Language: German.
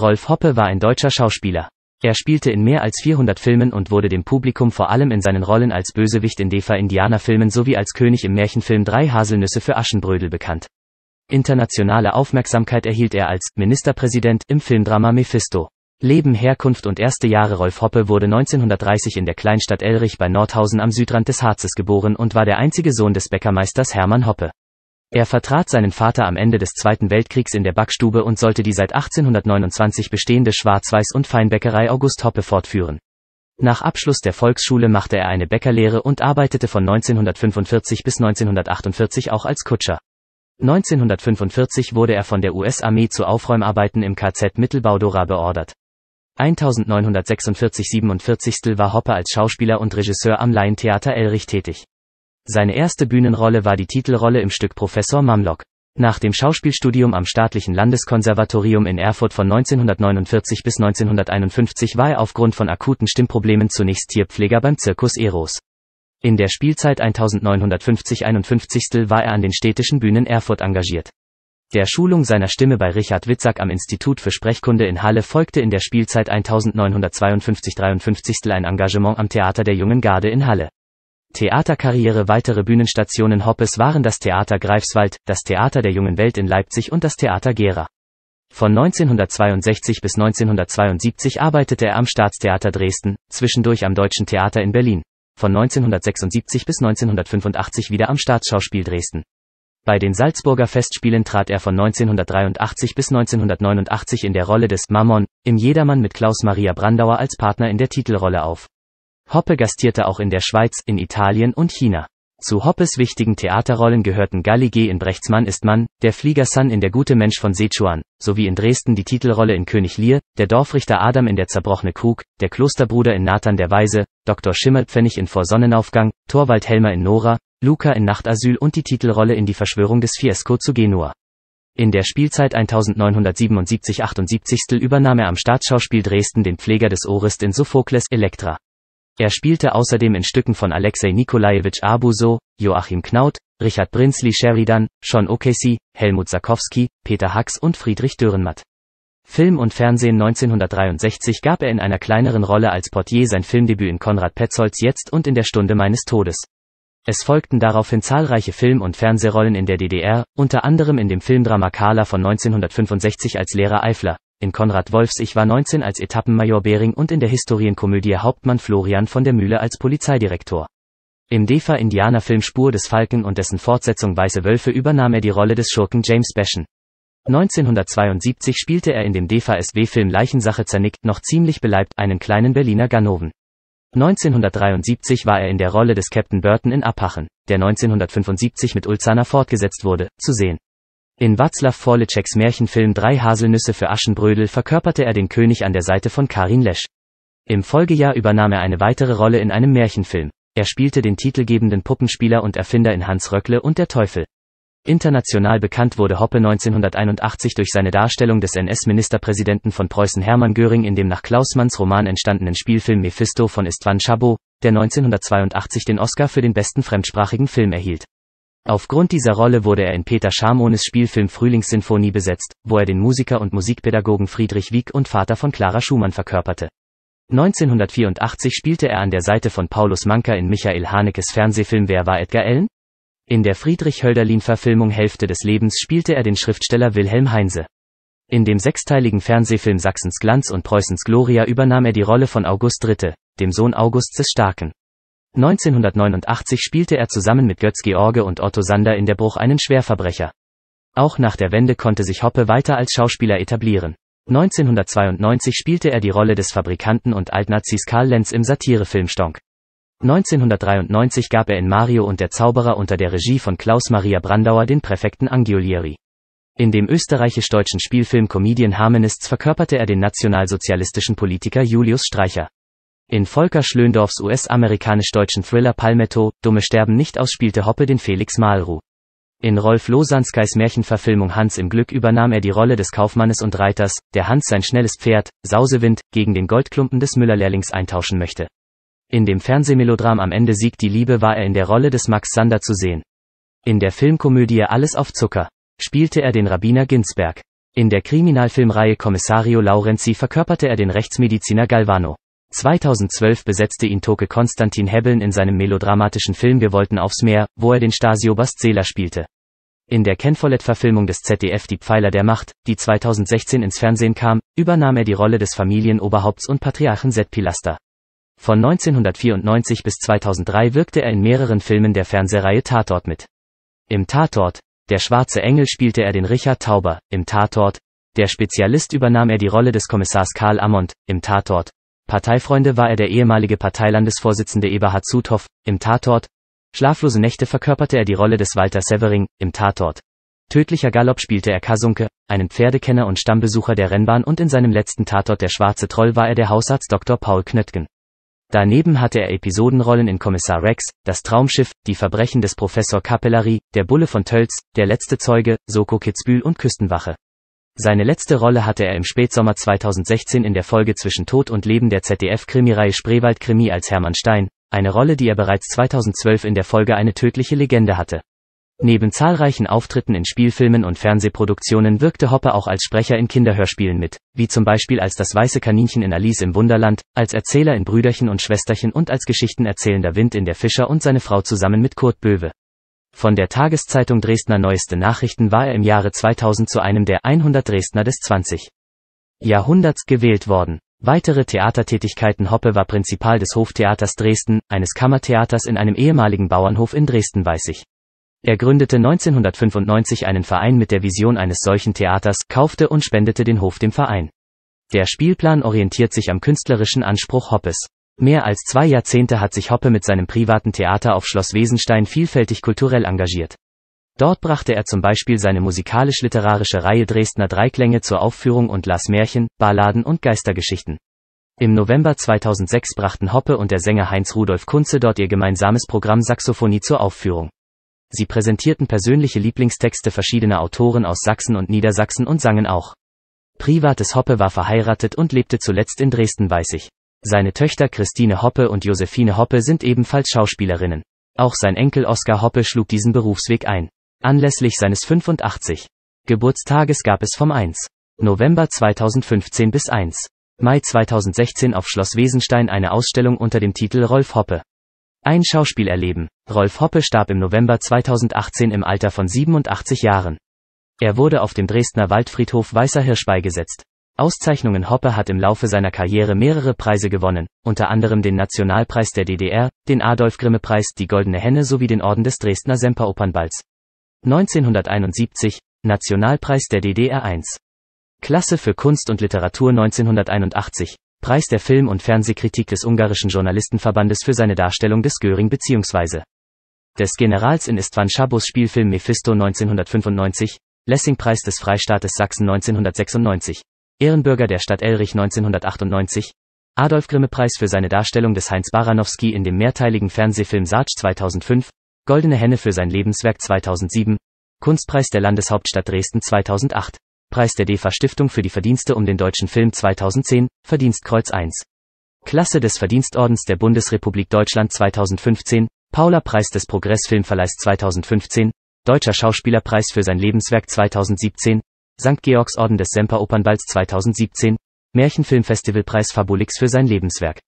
Rolf Hoppe war ein deutscher Schauspieler. Er spielte in mehr als 400 Filmen und wurde dem Publikum vor allem in seinen Rollen als Bösewicht in Defa-Indianer-Filmen sowie als König im Märchenfilm Drei Haselnüsse für Aschenbrödel bekannt. Internationale Aufmerksamkeit erhielt er als Ministerpräsident im Filmdrama Mephisto. Leben, Herkunft und erste Jahre Rolf Hoppe wurde 1930 in der Kleinstadt Elrich bei Nordhausen am Südrand des Harzes geboren und war der einzige Sohn des Bäckermeisters Hermann Hoppe. Er vertrat seinen Vater am Ende des Zweiten Weltkriegs in der Backstube und sollte die seit 1829 bestehende Schwarz-Weiß- und Feinbäckerei August Hoppe fortführen. Nach Abschluss der Volksschule machte er eine Bäckerlehre und arbeitete von 1945 bis 1948 auch als Kutscher. 1945 wurde er von der US-Armee zu Aufräumarbeiten im KZ Mittelbaudora beordert. 1946-47 war Hoppe als Schauspieler und Regisseur am Laientheater Elrich tätig. Seine erste Bühnenrolle war die Titelrolle im Stück Professor Mamlock. Nach dem Schauspielstudium am Staatlichen Landeskonservatorium in Erfurt von 1949 bis 1951 war er aufgrund von akuten Stimmproblemen zunächst Tierpfleger beim Zirkus Eros. In der Spielzeit 1950-51 war er an den städtischen Bühnen Erfurt engagiert. Der Schulung seiner Stimme bei Richard Witzak am Institut für Sprechkunde in Halle folgte in der Spielzeit 1952-53 ein Engagement am Theater der Jungen Garde in Halle. Theaterkarriere Weitere Bühnenstationen Hoppes waren das Theater Greifswald, das Theater der jungen Welt in Leipzig und das Theater Gera. Von 1962 bis 1972 arbeitete er am Staatstheater Dresden, zwischendurch am Deutschen Theater in Berlin. Von 1976 bis 1985 wieder am Staatsschauspiel Dresden. Bei den Salzburger Festspielen trat er von 1983 bis 1989 in der Rolle des Mammon im Jedermann mit Klaus Maria Brandauer als Partner in der Titelrolle auf. Hoppe gastierte auch in der Schweiz, in Italien und China. Zu Hoppes wichtigen Theaterrollen gehörten Gallige in Brechts Mann ist Mann, der Flieger Sun in Der gute Mensch von Sechuan, sowie in Dresden die Titelrolle in König Lear, der Dorfrichter Adam in Der zerbrochene Krug, der Klosterbruder in Nathan der Weise, Dr. Schimmelpfennig in Vor Sonnenaufgang, Thorwald Helmer in Nora, Luca in Nachtasyl und die Titelrolle in Die Verschwörung des Fiesco zu Genua. In der Spielzeit 1977-78 übernahm er am Staatsschauspiel Dresden den Pfleger des Orist in Sophokles Elektra. Er spielte außerdem in Stücken von Alexei Nikolajewitsch Abuso, Joachim Knaut, Richard Brinsley Sheridan, Sean O'Casey, Helmut Sarkowski, Peter Hacks und Friedrich Dürrenmatt. Film und Fernsehen 1963 gab er in einer kleineren Rolle als Portier sein Filmdebüt in Konrad Petzolds Jetzt und in der Stunde meines Todes. Es folgten daraufhin zahlreiche Film- und Fernsehrollen in der DDR, unter anderem in dem Filmdrama Carla von 1965 als Lehrer Eifler, in Konrad Wolfs Ich war 19 als Etappenmajor Bering und in der Historienkomödie Hauptmann Florian von der Mühle als Polizeidirektor. Im defa indianer film Spur des Falken und dessen Fortsetzung Weiße Wölfe übernahm er die Rolle des Schurken James Beschen. 1972 spielte er in dem DEFA-SW-Film Leichensache zernickt noch ziemlich beleibt einen kleinen Berliner Ganoven. 1973 war er in der Rolle des Captain Burton in Apachen, der 1975 mit Ulzana fortgesetzt wurde, zu sehen. In Václav Forliceks Märchenfilm Drei Haselnüsse für Aschenbrödel verkörperte er den König an der Seite von Karin Lesch. Im Folgejahr übernahm er eine weitere Rolle in einem Märchenfilm. Er spielte den titelgebenden Puppenspieler und Erfinder in Hans Röckle und der Teufel. International bekannt wurde Hoppe 1981 durch seine Darstellung des NS-Ministerpräsidenten von Preußen Hermann Göring in dem nach Klausmanns Roman entstandenen Spielfilm Mephisto von Istvan Chabot, der 1982 den Oscar für den besten fremdsprachigen Film erhielt. Aufgrund dieser Rolle wurde er in Peter Schamones Spielfilm Frühlingssinfonie besetzt, wo er den Musiker und Musikpädagogen Friedrich Wieck und Vater von Clara Schumann verkörperte. 1984 spielte er an der Seite von Paulus Manker in Michael Haneckes Fernsehfilm Wer war Edgar Allen? In der Friedrich-Hölderlin-Verfilmung Hälfte des Lebens spielte er den Schriftsteller Wilhelm Heinse. In dem sechsteiligen Fernsehfilm Sachsens Glanz und Preußens Gloria übernahm er die Rolle von August Dritte, dem Sohn Augusts des Starken. 1989 spielte er zusammen mit Götz George und Otto Sander in Der Bruch einen Schwerverbrecher. Auch nach der Wende konnte sich Hoppe weiter als Schauspieler etablieren. 1992 spielte er die Rolle des Fabrikanten und Altnazis Karl Lenz im Satirefilm Stonk. 1993 gab er in Mario und der Zauberer unter der Regie von Klaus-Maria Brandauer den Präfekten Angiolieri. In dem österreichisch-deutschen Spielfilm Comedian Harmonists verkörperte er den nationalsozialistischen Politiker Julius Streicher. In Volker Schlöndorffs US-amerikanisch-deutschen Thriller Palmetto, Dumme sterben nicht aus spielte Hoppe den Felix Malruh. In Rolf Losanskys Märchenverfilmung Hans im Glück übernahm er die Rolle des Kaufmannes und Reiters, der Hans sein schnelles Pferd, Sausewind, gegen den Goldklumpen des Müllerlehrlings eintauschen möchte. In dem Fernsehmelodram Am Ende siegt die Liebe war er in der Rolle des Max Sander zu sehen. In der Filmkomödie Alles auf Zucker spielte er den Rabbiner Ginsberg. In der Kriminalfilmreihe Kommissario Laurenzi verkörperte er den Rechtsmediziner Galvano. 2012 besetzte ihn Toke Konstantin Hebbeln in seinem melodramatischen Film Wir wollten aufs Meer, wo er den Stasioberst Seeler spielte. In der Ken Follett-Verfilmung des ZDF Die Pfeiler der Macht, die 2016 ins Fernsehen kam, übernahm er die Rolle des Familienoberhaupts und Patriarchen Set Pilaster. Von 1994 bis 2003 wirkte er in mehreren Filmen der Fernsehreihe Tatort mit. Im Tatort, Der schwarze Engel spielte er den Richard Tauber, im Tatort, Der Spezialist übernahm er die Rolle des Kommissars Karl Amont, im Tatort, Parteifreunde war er der ehemalige Parteilandesvorsitzende Eberhard Zuthoff, im Tatort. Schlaflose Nächte verkörperte er die Rolle des Walter Severing, im Tatort. Tödlicher Galopp spielte er Kasunke, einen Pferdekenner und Stammbesucher der Rennbahn und in seinem letzten Tatort Der schwarze Troll war er der Hausarzt Dr. Paul Knöttgen. Daneben hatte er Episodenrollen in Kommissar Rex, Das Traumschiff, Die Verbrechen des Professor Capellari, Der Bulle von Tölz, Der letzte Zeuge, Soko Kitzbühl und Küstenwache. Seine letzte Rolle hatte er im Spätsommer 2016 in der Folge zwischen Tod und Leben der ZDF-Krimireihe Spreewald Krimi als Hermann Stein, eine Rolle, die er bereits 2012 in der Folge Eine tödliche Legende hatte. Neben zahlreichen Auftritten in Spielfilmen und Fernsehproduktionen wirkte Hoppe auch als Sprecher in Kinderhörspielen mit, wie zum Beispiel als das weiße Kaninchen in Alice im Wunderland, als Erzähler in Brüderchen und Schwesterchen und als Geschichtenerzählender Wind in Der Fischer und seine Frau zusammen mit Kurt Böwe. Von der Tageszeitung Dresdner Neueste Nachrichten war er im Jahre 2000 zu einem der 100 Dresdner des 20. Jahrhunderts gewählt worden. Weitere Theatertätigkeiten Hoppe war Prinzipal des Hoftheaters Dresden, eines Kammertheaters in einem ehemaligen Bauernhof in dresden weiß ich. Er gründete 1995 einen Verein mit der Vision eines solchen Theaters, kaufte und spendete den Hof dem Verein. Der Spielplan orientiert sich am künstlerischen Anspruch Hoppes. Mehr als zwei Jahrzehnte hat sich Hoppe mit seinem privaten Theater auf Schloss Wesenstein vielfältig kulturell engagiert. Dort brachte er zum Beispiel seine musikalisch-literarische Reihe Dresdner Dreiklänge zur Aufführung und las Märchen, Balladen und Geistergeschichten. Im November 2006 brachten Hoppe und der Sänger Heinz Rudolf Kunze dort ihr gemeinsames Programm Saxophonie zur Aufführung. Sie präsentierten persönliche Lieblingstexte verschiedener Autoren aus Sachsen und Niedersachsen und sangen auch. Privates Hoppe war verheiratet und lebte zuletzt in Dresden-Weißig. Seine Töchter Christine Hoppe und Josephine Hoppe sind ebenfalls Schauspielerinnen. Auch sein Enkel Oskar Hoppe schlug diesen Berufsweg ein. Anlässlich seines 85. Geburtstages gab es vom 1. November 2015 bis 1. Mai 2016 auf Schloss Wesenstein eine Ausstellung unter dem Titel Rolf Hoppe. Ein Schauspiel erleben. Rolf Hoppe starb im November 2018 im Alter von 87 Jahren. Er wurde auf dem Dresdner Waldfriedhof Weißer Hirsch beigesetzt. Auszeichnungen Hoppe hat im Laufe seiner Karriere mehrere Preise gewonnen, unter anderem den Nationalpreis der DDR, den Adolf-Grimme-Preis, die Goldene Henne sowie den Orden des Dresdner Semperopernballs. 1971, Nationalpreis der DDR 1. Klasse für Kunst und Literatur 1981, Preis der Film- und Fernsehkritik des ungarischen Journalistenverbandes für seine Darstellung des Göring bzw. des Generals in Istvan Schabos Spielfilm Mephisto 1995, Lessing-Preis des Freistaates Sachsen 1996. Ehrenbürger der Stadt Elrich 1998, Adolf Grimme-Preis für seine Darstellung des Heinz Baranowski in dem mehrteiligen Fernsehfilm Sarge 2005, Goldene Henne für sein Lebenswerk 2007, Kunstpreis der Landeshauptstadt Dresden 2008, Preis der DEFA Stiftung für die Verdienste um den deutschen Film 2010, Verdienstkreuz 1. Klasse des Verdienstordens der Bundesrepublik Deutschland 2015, Paula Preis des Progress Filmverleihs 2015, Deutscher Schauspielerpreis für sein Lebenswerk 2017, St. Georgs Orden des Semperopernwalds 2017, Märchenfilmfestivalpreis Fabulix für sein Lebenswerk.